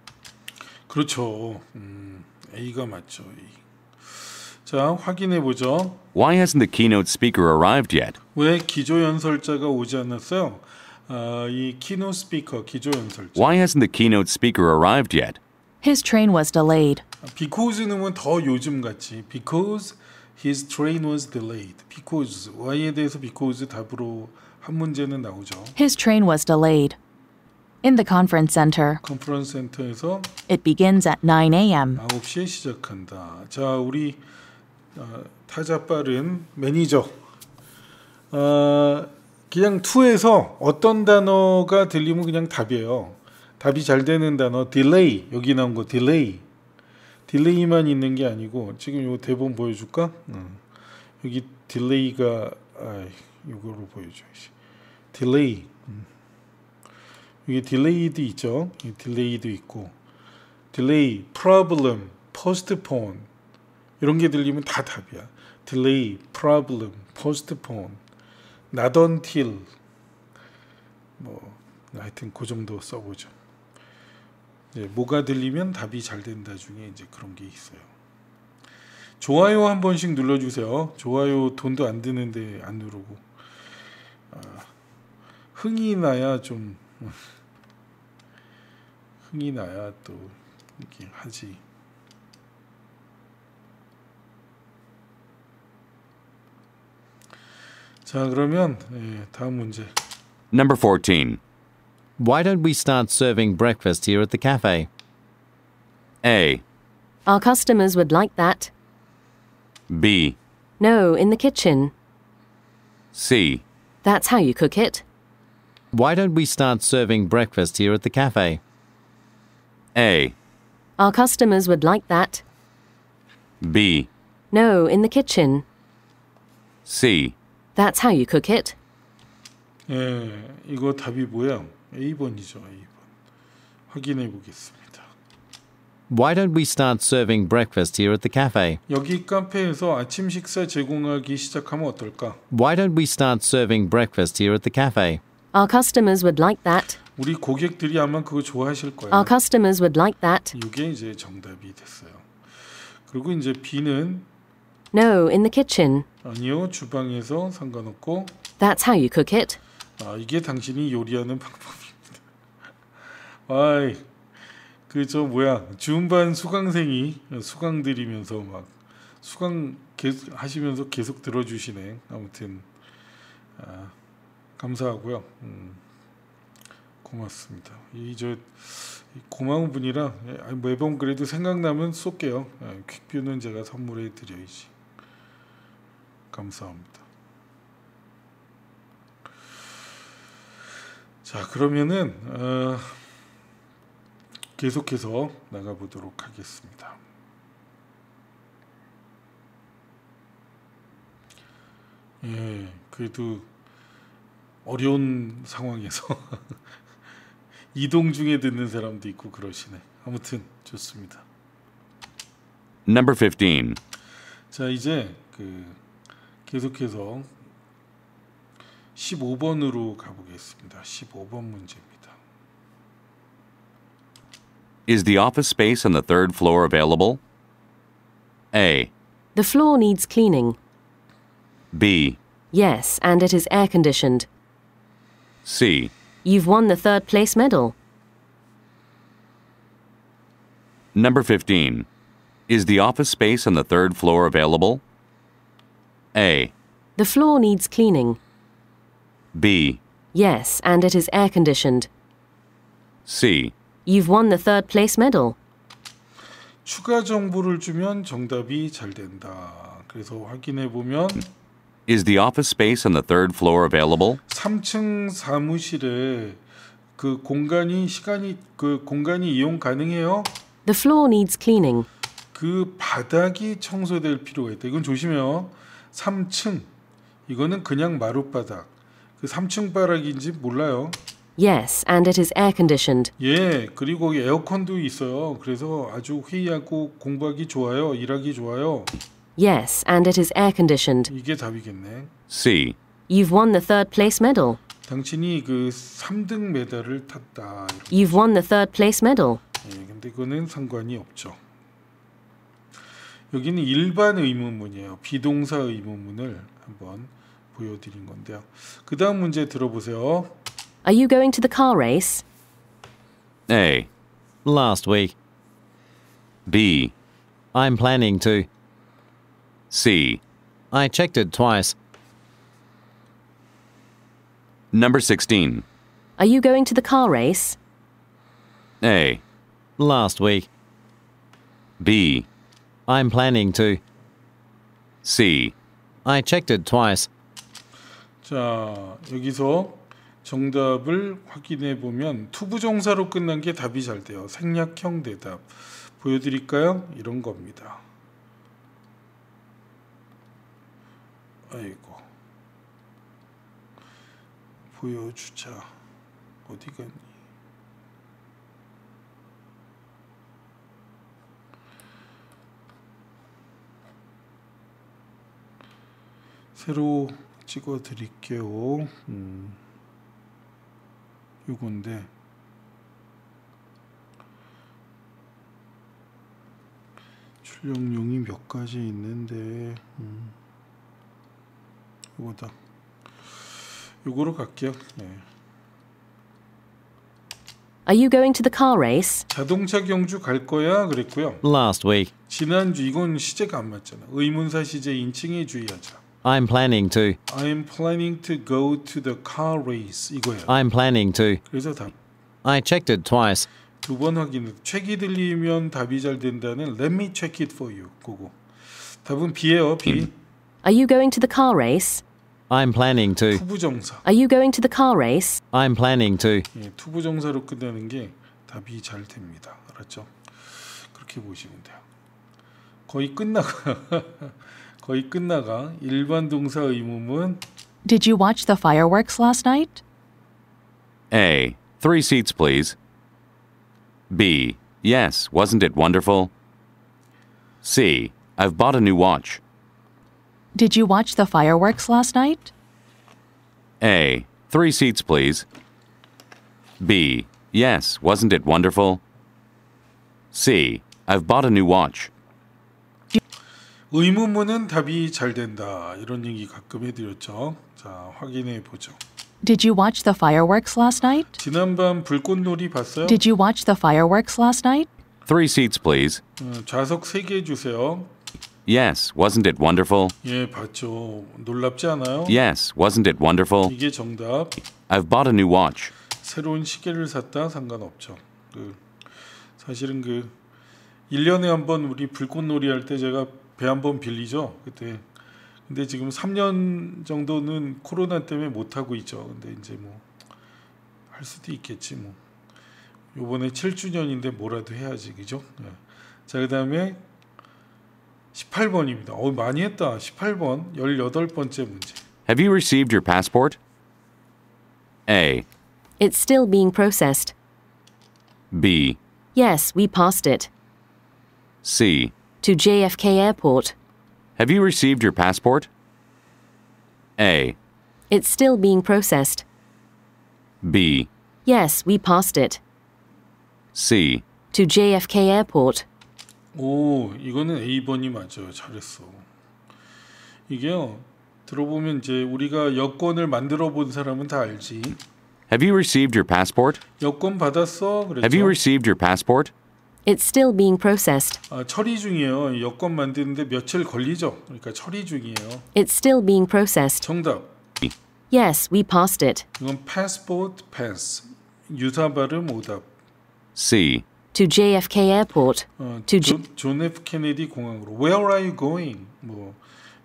그렇죠. 음, A가 맞죠. 자, 확인해 보죠. Why hasn't the keynote speaker arrived yet? 왜 오지 않았어요? 이 키노 스피커 Why hasn't the keynote speaker arrived yet? His train was delayed. Because는 더 요즘같이 because his train was delayed. because 대해서 because 답으로 한 문제는 나오죠. His train was delayed. In the conference center. It begins at 9 a.m. 9시에 시작한다. 자, 우리 어, 타자 빠른 매니저 어, 그냥 투에서 어떤 단어가 들리면 그냥 답이에요. 답이 잘 되는 단어 delay 여기 나온 거 delay 딜레이만 있는 게 아니고 지금 요 대본 보여줄까? 음. 여기 딜레이가 아, 이거로 보여줘야지 딜레이 음. 여기 딜레이도 있죠 딜레이도 있고 딜레이, problem, postpone 이런 게 들리면 다 답이야 딜레이, problem, postpone not until 뭐 하여튼 그 정도 써보죠 네, 뭐가 들리면 답이 잘 된다 중에 이제 그런 게 있어요. 좋아요 한 번씩 눌러주세요. 좋아요 돈도 안 드는데 안 누르고 아, 흥이 나야 좀 흥이 나야 또 이렇게 하지. 자 그러면 예, 다음 문제. Number 14. Why don't we start serving breakfast here at the cafe? A. Our customers would like that. B. No, in the kitchen. C. That's how you cook it. Why don't we start serving breakfast here at the cafe? A. Our customers would like that. B. No, in the kitchen. C. That's how you cook it. 예, 이거 답이 뭐야? A번이죠. A번. 확인해 보겠습니다. Why don't we start serving breakfast here at the cafe? 여기 카페에서 아침 식사 제공하기 시작하면 어떨까? Why don't we start serving breakfast here at the cafe? Our customers would like that. 우리 고객들이 아마 그거 좋아하실 거예요. Our customers would like that. 이게 이제 정답이 됐어요. 그리고 이제 B는 No, in the kitchen. 아니요, 주방에서 상관없고. That's how you cook it. 아, 이게 당신이 요리하는 방법. 아이 그 저 뭐야 주음반 수강생이 수강 드리면서 막 수강 계속 하시면서 계속 들어주시네 아무튼 아, 감사하고요 음, 고맙습니다 이 저 고마운 분이라 예, 매번 그래도 생각나면 쏠게요 예, 퀵뷰는 제가 선물해 드려야지 감사합니다 자 그러면은 어, 계속해서 나가보도록 하겠습니다. 예, 그래도 어려운 상황에서 이동 중에 듣는 사람도 있고 그러시네. 아무튼 좋습니다. Number 15. 자, 이제 그 계속해서 15번으로 가보겠습니다. 15번 문제입니다. Is the office space on the third floor available? A. The floor needs cleaning. B. Yes, and it is air conditioned. C. You've won the third place medal. Number 15. Is the office space on the third floor available? A. The floor needs cleaning. B. Yes, and it is air conditioned. C. You've won the third place medal. 추가 정보를 주면 정답이 잘 된다. 그래서 확인해 보면 Is the office space on the third floor available? 3층 사무실에 그 공간이 시간이 그 공간이 이용 가능해요? The floor needs cleaning. 그 바닥이 청소될 필요가 있다. 이건 조심해요. 3층 이거는 그냥 마룻바닥. 그 3층 바닥인지 몰라요. Yes, and it is air conditioned. 예, 그리고 에어컨도 있어요. 그래서 아주 회의하고 공부하기 좋아요. 일하기 좋아요. Yes, and it is air conditioned. 이게 답이겠네. C. You've won the third place medal. 당신이 그 3등 메달을 탔다. You've won the third place medal. 예, 근데 그거는 상관이 없죠. 여기는 일반 의문문이에요. 비동사 의문문을 한번 보여드린 건데요. 그 다음 문제 들어보세요. Are you going to the car race? A. Last week. B. I'm planning to. C. I checked it twice. Number 16. Are you going to the car race? A. Last week. B. I'm planning to. C. I checked it twice. 자, 여기서 정답을 확인해 보면 투부정사로 끝난 게 답이 잘 돼요. 생략형 대답 보여드릴까요? 이런 겁니다. 아이고 보여주자 어디 갔니? 새로 찍어 드릴게요. 음. 요건데 출력용이 몇 가지 있는데 음. 요거다 요거로 갈게요 네. Are you going to the car race? 자동차 경주 갈 거야 그랬고요. Last week. 지난주 이건 시제가 안 맞잖아. 의문사 시제 인칭에 주의하자. I'm planning to. I'm planning to go to the car race 이거예요. I'm planning to. 그래서 답. I checked it twice. 두번 확인. 책이 들리면 답이 잘 된다는 Let me check it for you. 그거. 답은 B예요. B. Are you going to the car race? I'm planning to. 투부정사. Are you going to the car race? I'm planning to. 예, 투부정사로 끝나는 게 답이 잘 됩니다. 알았죠? 그렇게 보시면 돼요. 거의 끝나고 거의 끝나가 일반 동사 의문문 Did you watch the fireworks last night? A. Three seats, please. B. Yes, wasn't it wonderful? C. I've bought a new watch. Did you watch the fireworks last night? A. Three seats, please. B. Yes, wasn't it wonderful? C. I've bought a new watch. 의문문은 답이 잘 된다. 이런 얘기 가끔 해드렸죠. 자, 확인해 보죠. Did you watch the fireworks last night? 지난밤 불꽃놀이 봤어요? Did you watch the fireworks last night? Three seats, please. 음, 좌석 3개 주세요. Yes, wasn't it wonderful? 예, 봤죠. 놀랍지 않아요? Yes, wasn't it wonderful? 이게 정답. I've bought a new watch. 새로운 시계를 샀다 상관없죠. 그 사실은 그 1년에 한번 우리 불꽃놀이 할 때 제가 배한번 빌리죠 그때 근데 지금 3년 정도는 코로나 때문에 못 하고 있죠 근데 이제 뭐 할 수도 있겠지 뭐 요번에 7주년인데 뭐라도 해야지 그죠 네. 예. 자그 다음에 18번입니다 어 많이 했다 18번 18번째 문제 Have you received your passport? A. It's still being processed. B. Yes, we passed it. C. to JFK Airport. Have you received your passport? A. It's still being processed. B. Yes, we passed it. C. To JFK Airport. 오, 이거는 A번이 맞아요. 잘했어. 이게요. 들어보면 이제 우리가 여권을 만들어 본 사람은 다 알지. Have you received your passport? 여권 받았어? 그랬죠. Have you received your passport? It's still being processed. 처리 중이에요. 여권 만드는데 며칠 걸리죠. 그러니까 처리 중이에요. It's still being processed. 정답. Yes, we passed it. 이건 passport pass. 유사 발음 오답. C. To JFK Airport. 어, to JFK 존 F 케네디 공항으로. Where are you going? 뭐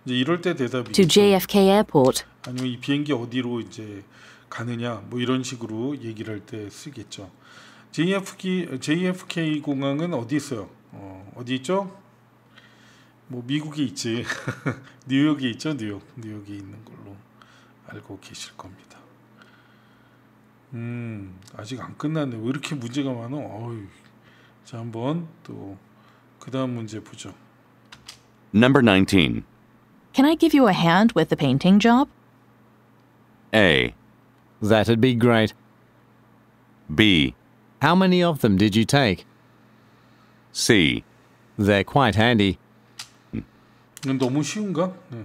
이제 이럴 때 대답이. To JFK Airport. 아니면 이 비행기 어디로 이제 가느냐 뭐 이런 식으로 얘기를 쓰겠죠. JFK, JFK 공항은 어디 있어요? 어, 어디 있죠? 뭐 미국에 있지. 뉴욕에 있죠, 뉴욕. 뉴욕에 있는 걸로 알고 계실 겁니다. 음, 아직 안 끝났네. 왜 이렇게 문제가 많어? 어휴. 자, 한번 또 그다음 문제 보죠. Number 19. Can I give you a hand with the painting job? A. That'd be great. B. How many of them did you take? C. They're quite handy. 너무 쉬운가? 네.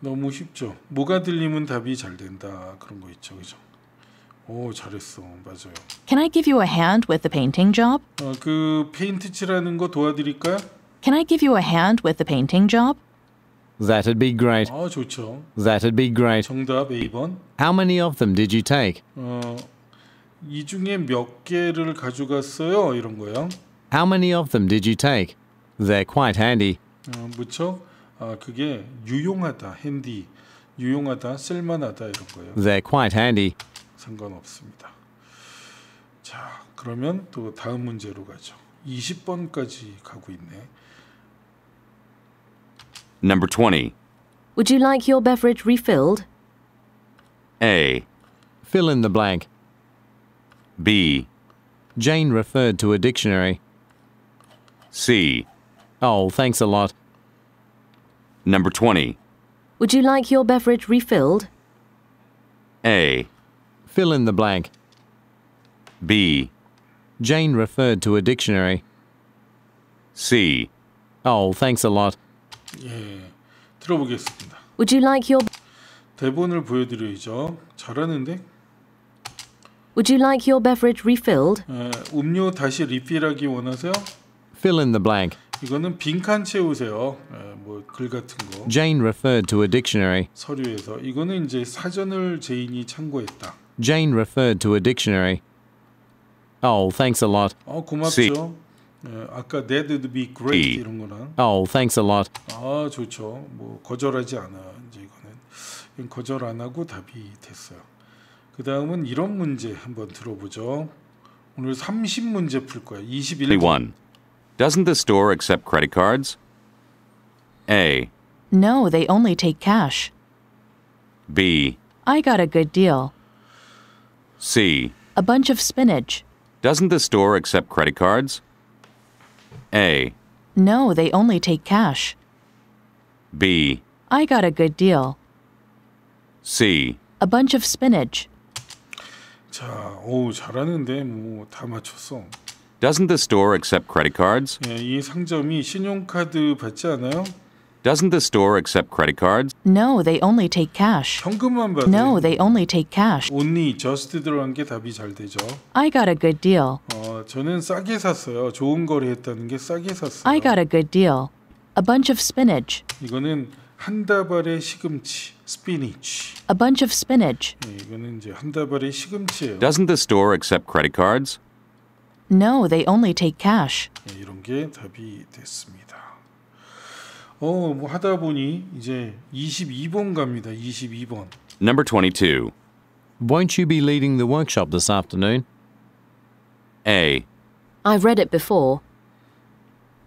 너무 쉽죠. 뭐가 들리면 답이 잘 된다 그런 거 있죠, 그죠? 오 잘했어, 맞아요. Can I give you a hand with the painting job? 어, 그 페인트 칠하는 거 도와드릴까요? Can I give you a hand with the painting job? That'd be great. 아 좋죠. That'd be great. 정답 How many of them did you take? 어이 중에 몇 개를 가져갔어요? 이런 거예요. How many of them did you take? They're quite handy. 어, 무척 아, 그게 유용하다, handy, 유용하다, 쓸만하다 이런 거예요. They're quite handy. 상관없습니다. 자, 그러면 또 다음 문제로 가죠. 20번까지 가고 있네. Number 20. Would you like your beverage refilled? A. Fill in the blank. B. Jane referred to a dictionary. C. Oh, thanks a lot. Number 20. Would you like your beverage refilled? A. Fill in the blank. B. Jane referred to a dictionary. C. Oh, thanks a lot. 예, 들어보겠습니다. Would you like your 대본을 보여드려야죠. 잘하는데? Would you like your beverage refilled? 음료 다시 리필하기 원하세요? Fill in the blank. 이거는 빈칸 채우세요. 뭐 같은 거. Jane referred to a dictionary. 서류에서 이거는 이제 사전을 제인이 참고했다. Jane referred to a dictionary. Oh, thanks a lot. 어 고맙죠. 예, 아까 that'd be great 이런 거랑. Oh, thanks a lot. 아 좋죠. 뭐 거절하지 않아 이제 이거는 거절 안 하고 답이 됐어요. 그 다음은 이런 문제 한번 들어보죠. 오늘 30문제 풀 거야. 21. Doesn't the store accept credit cards? A. No, they only take cash. B. I got a good deal. C. A bunch of spinach. Doesn't the store accept credit cards? A. No, they only take cash. B. I got a good deal. C. A bunch of spinach. 자, 오 잘하는데 뭐 다 맞췄어. Doesn't the store accept credit cards? 예, 이 상점이 신용카드 받지 않아요? Doesn't the store accept credit cards? No, they only take cash. 현금만 받아. No, they only take cash. Only just 들어간 게 답이 잘 되죠. I got a good deal. 어, 저는 싸게 샀어요. 좋은 거래했다는 게 싸게 샀어요. I got a good deal. A bunch of spinach. 이거는 한 다발의 시금치. spinach. A bunch of spinach. 이거는 이거는 이제 시금치예요. Doesn't the store accept credit cards? No, they only take cash. 이런 게 답이 됐습니다. 어, 뭐 하다 보니 이제 22번 갑니다. 22번. Number 22. Won't you be leading the workshop this afternoon? A. I've read it before.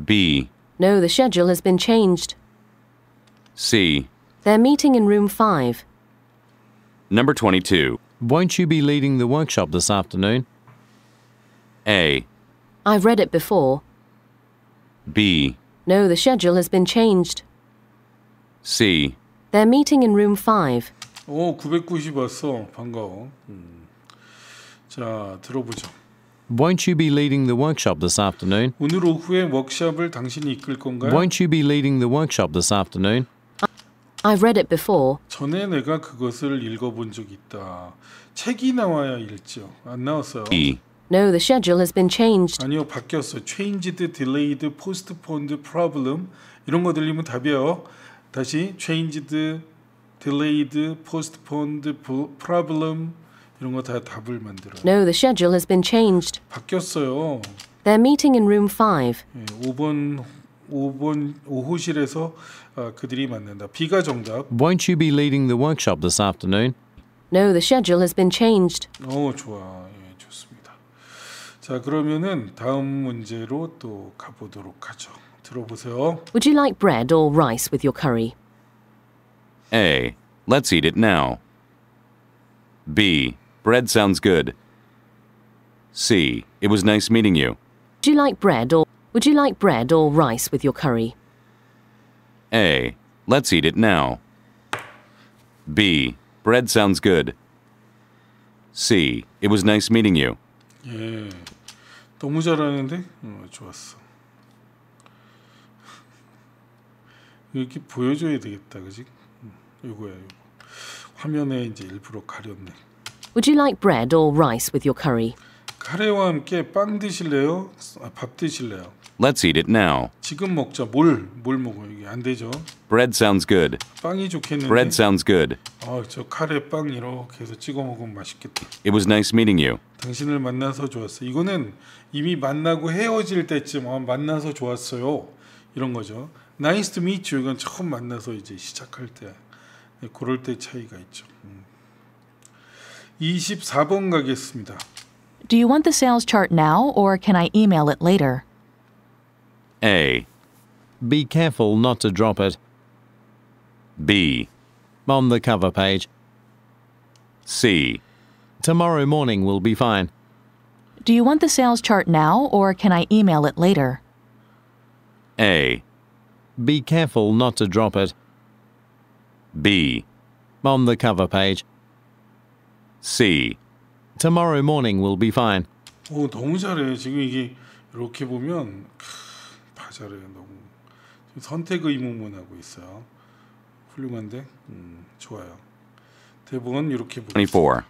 B. No, the schedule has been changed. C. They're meeting in room 5. Number 22. Won't you be leading the workshop this afternoon? A. I've read it before. B. No, the schedule has been changed. C. They're meeting in room 5. 오, 990 왔어. 반가워. 음. 자, 들어보죠. Won't you be leading the workshop this afternoon? 오늘 오후에 워크숍을 당신이 이끌 건가요? Won't you be leading the workshop this afternoon? I've read it before. 전에 내가 그것을 읽어본 적 있다. 책이 나와야 읽죠. 안 나왔어요. E. No, the schedule has been changed. 아니요, 바뀌었어. Changed, delayed, postponed, problem 이런 거 들리면 답이에요. 다시 changed, delayed, postponed, problem 이런 거 다 답을 만들어요. No, the schedule has been changed. 바뀌었어요. They're meeting in room 5. 예, 5번 5번 5호실에서 그들이 만난다. B가 정답. Won't you be leading the workshop this afternoon? No, the schedule has been changed. 어, 좋아. 예, 좋습니다. 자, 그러면은 다음 문제로 또 가보도록 하죠. 들어보세요. Would you like bread or rice with your curry? A. Let's eat it now. B. Bread sounds good. C. It was nice meeting you. Do you like bread or would you like bread or rice with your curry? A. Let's eat it now. B. Bread sounds good. C. It was nice meeting you. 예, 너무 잘하는데 어, 좋았어. 이렇게 보여줘야 되겠다, 그지? 이거야, 이거. 화면에 이제 일부러 가렸네. Would you like bread or rice with your curry? 카레와 함께 빵 드실래요? 아, 밥 드실래요? Let's eat it now. 지금 먹자. 뭘, 뭘 먹어. 이게 안 되죠. Bread sounds good. 빵이 좋겠는데. Bread sounds good. 아, 저 카레 빵 이렇게 해서 찍어 먹으면 맛있겠다. It was nice meeting you. 당신을 만나서 좋았어. 이거는 이미 만나고 헤어질 때쯤 어, 만나서 좋았어요. 이런 거죠. Nice to meet you. 이건 처음 만나서 이제 시작할 때 그럴 때 차이가 있죠. 음. 24번 가겠습니다. Do you want the sales chart now or can I email it later? A. Be careful not to drop it. B. On the cover page. C. Tomorrow morning will be fine. Do you want the sales chart now or can I email it later? A. Be careful not to drop it. B. On the cover page. C. Tomorrow morning will be fine. 오, 너무 잘해. 지금 이게 이렇게 보면 좌절해요 너무 선택 의무문 하고 있어요 훌륭한데 음, 좋아요 대본 이렇게 보겠습니다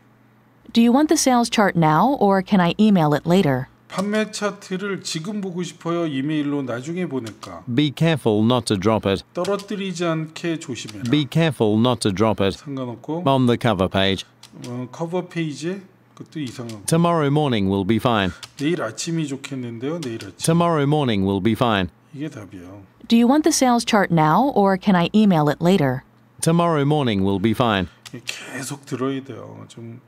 Do you want the sales chart now or can I email it later? 판매 차트를 지금 보고 싶어요. 이메일로 나중에 보낼까? Be careful not to drop it. 떨어뜨리지 않게 조심해라. Be careful not to drop it. 상관없고. On the cover page. 어, 커버 페이지 그것도 이상하고. Tomorrow morning will be fine. 내일 아침이 좋겠는데요. 내일 아침. Tomorrow morning will be fine. 이게 답이요. Do you want the sales chart now or can I email it later? Tomorrow morning will be fine. 계속 들어야 돼요. 좀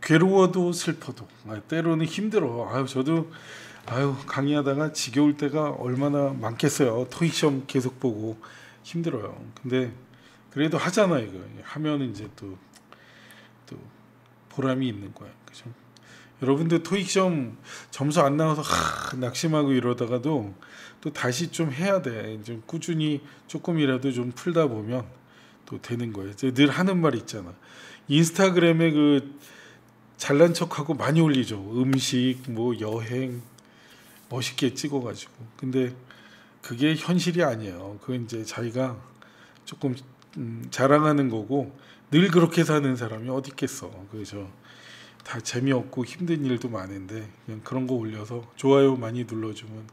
괴로워도 슬퍼도 아, 때로는 힘들어. 아유 저도 아유 강의하다가 지겨울 때가 얼마나 많겠어요. 토익 시험 계속 보고 힘들어요. 근데 그래도 하잖아 이거 하면 이제 또 또 보람이 있는 거예요. 그죠? 여러분들 토익 시험 점수 안 나와서 하, 낙심하고 이러다가도 또 다시 좀 해야 돼. 좀 꾸준히 조금이라도 좀 풀다 보면 또 되는 거예요. 늘 하는 말 있잖아. 인스타그램에 그 잘난 척하고 많이 올리죠. 음식, 뭐 여행 멋있게 찍어가지고. 근데 그게 현실이 아니에요. 그건 이제 자기가 조금 음, 자랑하는 거고 늘 그렇게 사는 사람이 어디 있겠어. 그죠. 다 재미없고 힘든 일도 많은데 그냥 그런 거 올려서 좋아요 많이 눌러주면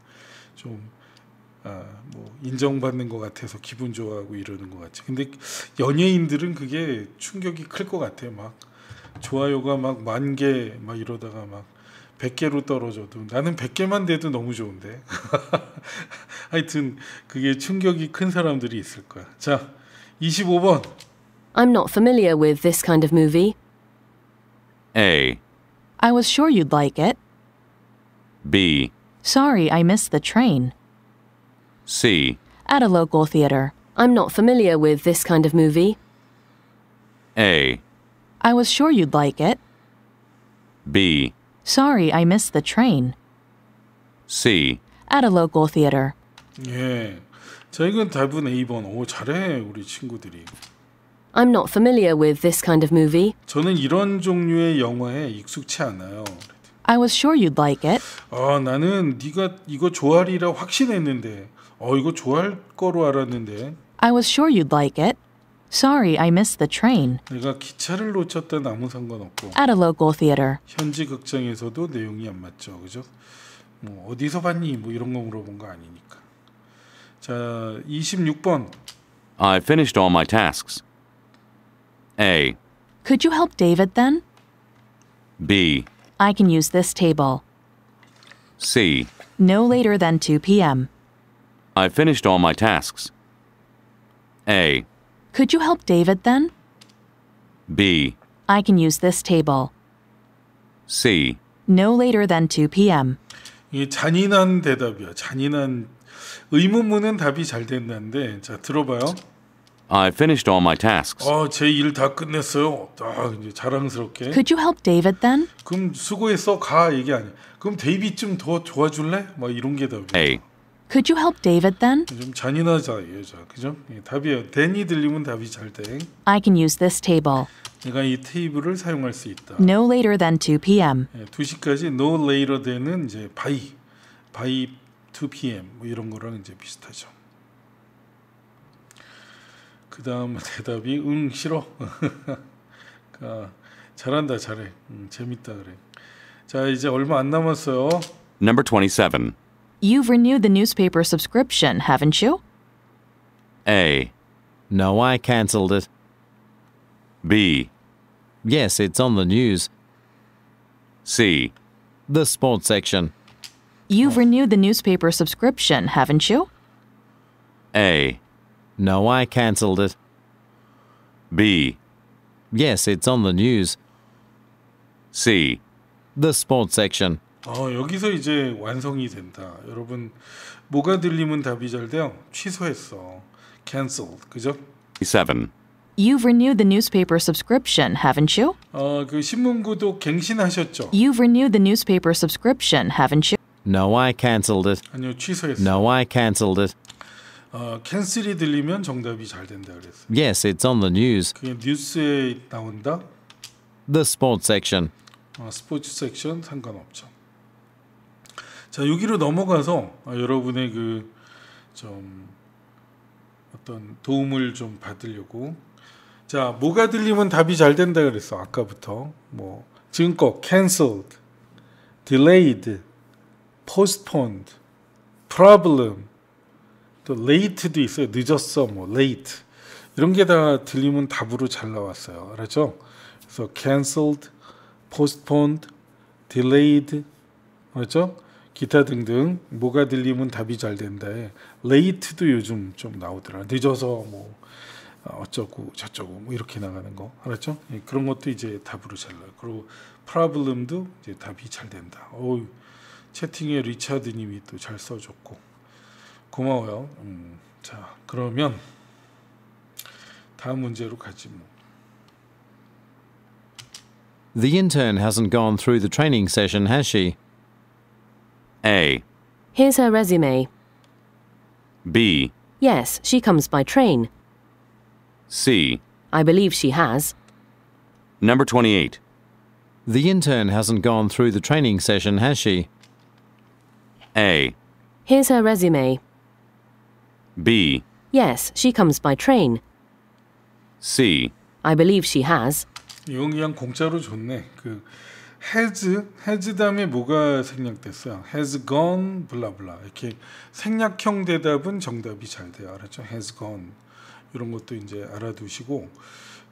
좀 아, 뭐 인정받는 것 같아서 기분 좋아하고 이러는 것 같지. 근데 연예인들은 그게 충격이 클 것 같아. 막 좋아요가 막 만 개 막 이러다가 막 100개로 떨어져도 나는 100개만 돼도 너무 좋은데. 하여튼 그게 충격이 큰 사람들이 있을 거야. 자, 25번. I'm not familiar with this kind of movie. A. I was sure you'd like it. B. Sorry, I missed the train. C. At a local theater. I'm not familiar with this kind of movie. A. I was sure you'd like it. B. Sorry, I missed the train. C. At a local theater. 예. 자, 대부분 A번. 오, 잘해. 우리 친구들이. I'm not familiar with this kind of movie. 저는 이런 종류의 영화에 익숙치 않아요. I was sure you'd like it. 아, 나는 네가 이거 좋아하리라 확신했는데. 어, 이거 좋아할 거로 알았는데. I was sure you'd like it. Sorry, I missed the train. 내가 기차를 놓쳤다 아무 상관없고. At a local theater. 현지 극장에서도 내용이 안 맞죠, 그죠? 뭐 어디서 봤니? 뭐 이런 거 물어본 거 아니니까. 자, 26번. I finished all my tasks. A. Could you help David then? B. I can use this table. C. No later than 2 p.m. I finished all my tasks. A. Could you help David then? B. I can use this table. C. No later than 2 p.m. 이게 잔인한 대답이야. 잔인한 의문문은 답이 잘 된다는데 자 들어봐요. I finished all my tasks. 아, 제일다 끝냈어요. 아, 이제 자랑스럽게. Could you help David then? 그럼 수고했어 가 얘기 아니야. 그럼 데이빗 좀더 도와줄래? 막 이런 게 답이야. A. Could you help David then? 좀 잔인하자 여자, 그죠? 예, 답이에요. then이 들리면 답이 잘 돼. I can use this table. 내가 이 테이블을 사용할 수 있다. No later than 2 p.m. 예, 2시까지 no later than은 이제 by, by 2 p.m. 뭐 이런 거랑 이제 비슷하죠. 그 다음 대답이 응 싫어. 잘한다 잘해. 재밌다 그래. 자 이제 얼마 안 남았어요. Number 27. You've renewed the newspaper subscription, haven't you? A. No, I cancelled it. B. Yes, it's on the news. C. The sports section. You've renewed the newspaper subscription, haven't you? A. No, I cancelled it. B. Yes, it's on the news. C. The sports section. 어, 여기서 이제 완성이 된다. 여러분 뭐가 들리면 답이 잘 돼요. 취소했어. Cancelled. 그죠? 7. You've renewed the newspaper subscription, haven't you? 어, 그 신문 구독 갱신하셨죠? You've renewed the newspaper subscription, haven't you? No, I cancelled it. 아니요, 취소했어. No, I cancelled it. 어, 캔슬이 들리면 정답이 잘 된다 그랬어요. Yes, it's on the news. 그게 뉴스에 나온다. The sports section. 어, 스포츠 섹션 상관없죠. 자 여기로 넘어가서 어, 여러분의 그 좀 어떤 도움을 좀 받으려고 자 뭐가 들리면 답이 잘 된다 그랬어 아까부터 뭐 지금껏 cancelled, delayed, postponed, problem 또 late도 있어요. 늦었어, 뭐 late 이런 게 다 들리면 답으로 잘 나왔어요. 알았죠? 그래서 cancelled, postponed, delayed, 알았죠? 기타 등등 뭐가 들리면 답이 잘 된다. late도 요즘 좀 나오더라. 늦어서 뭐 아, 어쩌고 저쩌고 뭐 이렇게 나가는 거 알았죠? 예, 그런 것도 이제 답으로 잘 나요. 와 그리고 problem도 이제 답이 잘 된다. 어우 채팅에 리차드님이 또 잘 써줬고 고마워요. 음, 자, 그러면 다음 문제로 가지 뭐. The intern hasn't gone through the training session, has she? A. Here's her resume. B. Yes, she comes by train. C. I believe she has. Number 28. The intern hasn't gone through the training session, has she? A. Here's her resume. B. Yes, she comes by train. C. I believe she has. 이건 그냥 공짜로 줬네. 그 has, has 다음에 뭐가 생략됐어 has gone, 블라블라. 이렇게 생략형 대답은 정답이 잘 돼요. 알았죠? has gone. 이런 것도 이제 알아두시고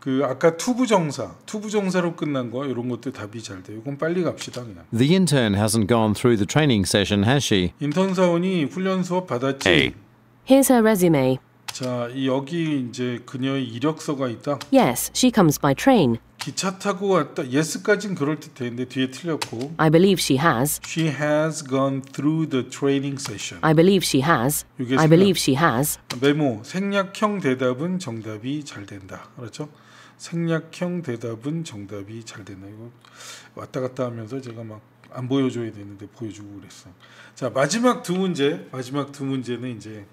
그 아까 투부정사, 투부정사로 끝난 거 이런 것도 답이 잘 돼요. 이건 빨리 갑시다 그냥. The intern hasn't gone through the training session, has she? 인턴 사원이 훈련 수업 받았지? A. Here's her resume. 자, 여기 이제 그녀의 이력서가 있다. Yes, she comes by train. 기차 타고 왔다. yes까진 그럴 듯했는데 뒤에 틀렸고. I believe she has. She has gone through the training session. I believe she has. I believe she has. 메모 생략형 대답은 정답이 잘 된다. 그렇죠? 생략형 대답은 정답이 잘 된다. 이거 왔다 갔다 하면서 제가 막 안 보여줘야 되는데 보여주고 그랬어. 자 마지막 두 문제 마지막 두 문제는 이제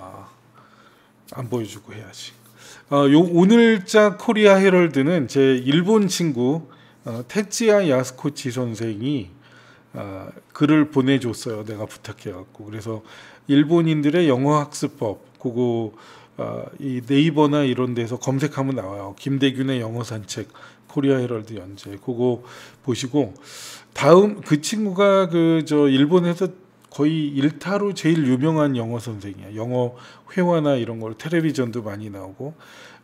아, 안 보여주고 해야지. 어, 요 오늘자 코리아 헤럴드는 제 일본 친구 어, 테치야 야스코치 선생이 어, 글을 보내줬어요. 내가 부탁해갖고 그래서 일본인들의 영어 학습법 그거 어, 이 네이버나 이런 데서 검색하면 나와요. 김대균의 영어 산책 코리아 헤럴드 연재 그거 보시고 다음 그 친구가 그 저 일본에서 거의 일타로 제일 유명한 영어 선생이야. 영어 회화나 이런 걸 텔레비전도 많이 나오고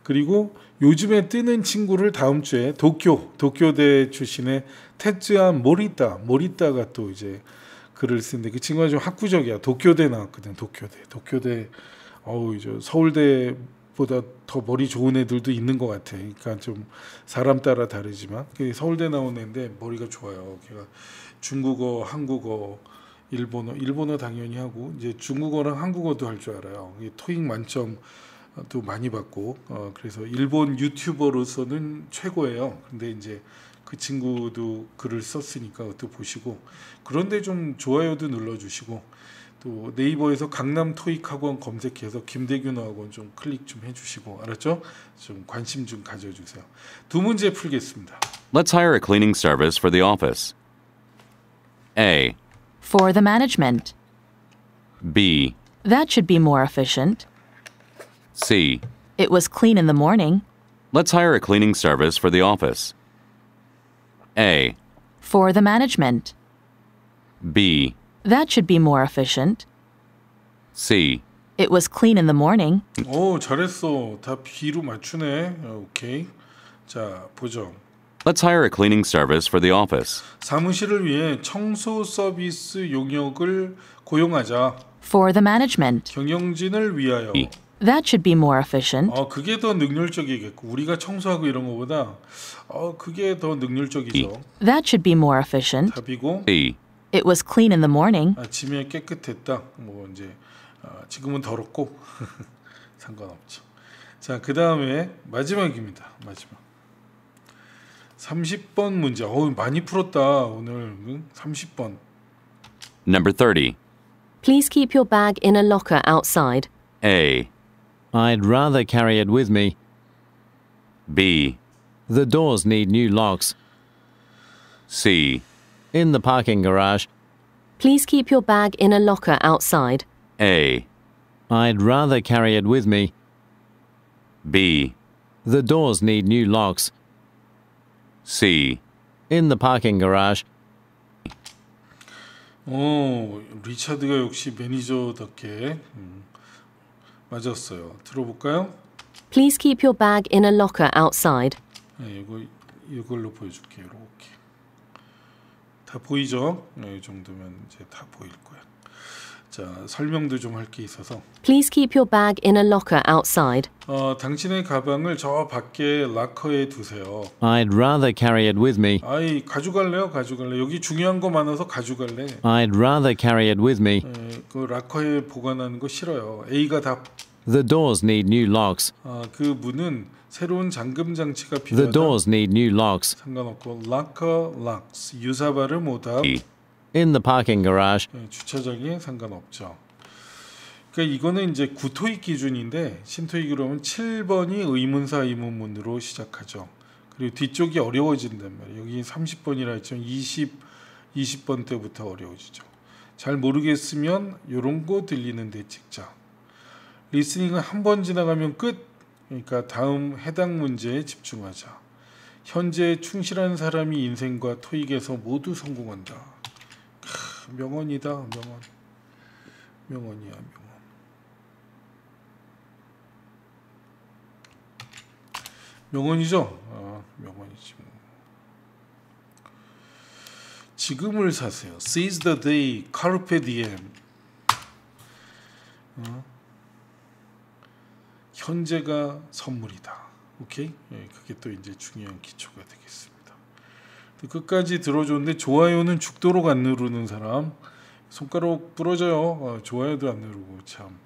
그리고 요즘에 뜨는 친구를 다음 주에 도쿄 도쿄대 출신의 테츠안 모리타 모리타가 또 이제 글을 쓰는데 그 친구가 좀 학구적이야. 도쿄대 나왔거든. 도쿄대 도쿄대 어우 이제 서울대 보다 더 머리 좋은 애들도 있는 것 같아. 그러니까 좀 사람 따라 다르지만 그 서울대 나온 애인데 머리가 좋아요. 걔가 중국어, 한국어, 일본어, 일본어 당연히 하고 이제 중국어랑 한국어도 할 줄 알아요. 토익 만점도 많이 받고 어, 그래서 일본 유튜버로서는 최고예요. 근데 이제 그 친구도 글을 썼으니까 그것도 보시고 그런데 좀 좋아요도 눌러주시고 또 네이버에서 강남 토익 학원 검색해서 김대균 학원 좀 클릭 좀 해주시고 알았죠? 좀 관심 좀 가져주세요. 두 문제 풀겠습니다. Let's hire a cleaning service for the office. A. for the management. B. That should be more efficient. C. It was clean in the morning. Let's hire a cleaning service for the office. A. For the management. B. That should be more efficient. C. It was clean in the morning. Oh, 잘했어. 다 B로 맞추네. 오케이. 자, 보죠. Let's hire a cleaning service for the office. 사무실을 위해 청소 서비스 용역을 고용하자. For the management. 경영진을 위하여. That should be more efficient. 어, 그게 더 능률적이겠고 우리가 청소하고 이런 거보다 어, 그게 더 능률적이죠. That should be more efficient. 답이고. E. It was clean in the morning. 아침에 깨끗했다. 뭐 이제 어, 지금은 더럽고 상관없죠. 자, 그다음에 마지막입니다. 마지막. 30번 문제. 어, 많이 풀었다. 오늘 30번. Number 30. Please keep your bag in a locker outside. A. I'd rather carry it with me. B. The doors need new locks. C. In the parking garage. Please keep your bag in a locker outside. A. I'd rather carry it with me. B. The doors need new locks. C. In the parking garage. 오, 리차드가 역시 매니저답게 음, 맞았어요. 들어볼까요? Please keep your bag in a locker outside. 네, 이거 이걸로 보여줄게요. 이렇게 다 보이죠? 네, 이 정도면 이제 다 보일 거야. 자, 설명도 좀 있어서. Please keep your bag in a locker outside. 어, 당신의 가방을 저 밖에 락커에 두세요. I'd rather carry it with me. 아이, 가져갈래요? 가져갈래. 여기 중요한 거 많아서 가져갈래. I'd rather carry it with me. 에, 그 락커에 보관하는 거 싫어요. A가 답. The doors need new locks. 아, 그 문은 새로운 잠금 장치가 필요하다. The doors need new locks. 상관없고 락커, locks 유사 발음 오답. E. in the parking garage. 네, 주차장이 상관없죠. 그러니까 이거는 이제 구토익 기준인데 신토익으로 하 7번이 의문사 의문문으로 시작하죠. 그리고 뒤쪽이 어려워진단 말이에요. 여기 30번이라 했지만 20, 20번 때부터 어려워지죠. 잘 모르겠으면 요런 거 들리는 데 찍자. 리스닝은 한 번 지나가면 끝. 그러니까 다음 해당 문제에 집중하자. 현재 충실한 사람이 인생과 토익에서 모두 성공한다. 명언이다 명언 명언이야 명언 명언이죠 아, 명언이지 뭐. 지금을 사세요 seize the day carpe 어? 현재가 선물이다 오케이 예, 그게 또 이제 중요한 기초가 되겠습니다. 끝까지 들어줬는데 좋아요는 죽도록 안 누르는 사람 손가락 부러져요 어, 좋아요도 안 누르고 참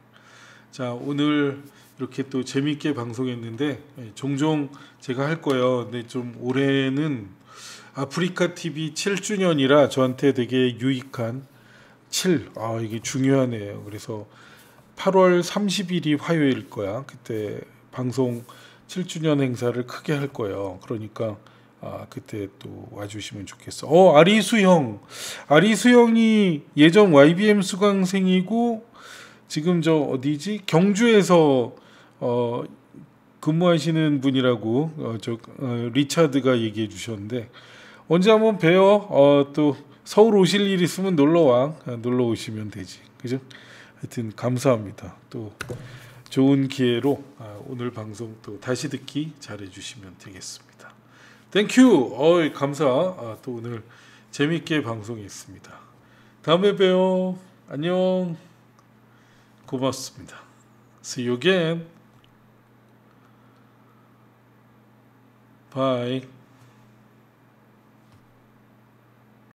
자 오늘 이렇게 또 재밌게 방송했는데 예, 종종 제가 할 거예요 근데 좀 올해는 아프리카 TV 7주년이라 저한테 되게 유익한 7 아 이게 중요하네요 그래서 8월 30일이 화요일 거야 그때 방송 7주년 행사를 크게 할 거예요 그러니까 아, 그때 또 와주시면 좋겠어. 어, 아리수 형. 아리수 형이 예전 YBM 수강생이고, 지금 저 어디지? 경주에서, 어, 근무하시는 분이라고, 어, 저, 어, 리차드가 얘기해 주셨는데, 언제 한번 뵈요. 어, 또, 서울 오실 일 있으면 놀러와. 아, 놀러 오시면 되지. 그죠? 하여튼, 감사합니다. 또, 좋은 기회로 아, 오늘 방송 또 다시 듣기 잘해 주시면 되겠습니다. 땡큐. 어이, 감사. 아, 또 오늘 재밌게 방송했습니다. 다음에 봬요. 안녕. 고맙습니다. See you again. Bye.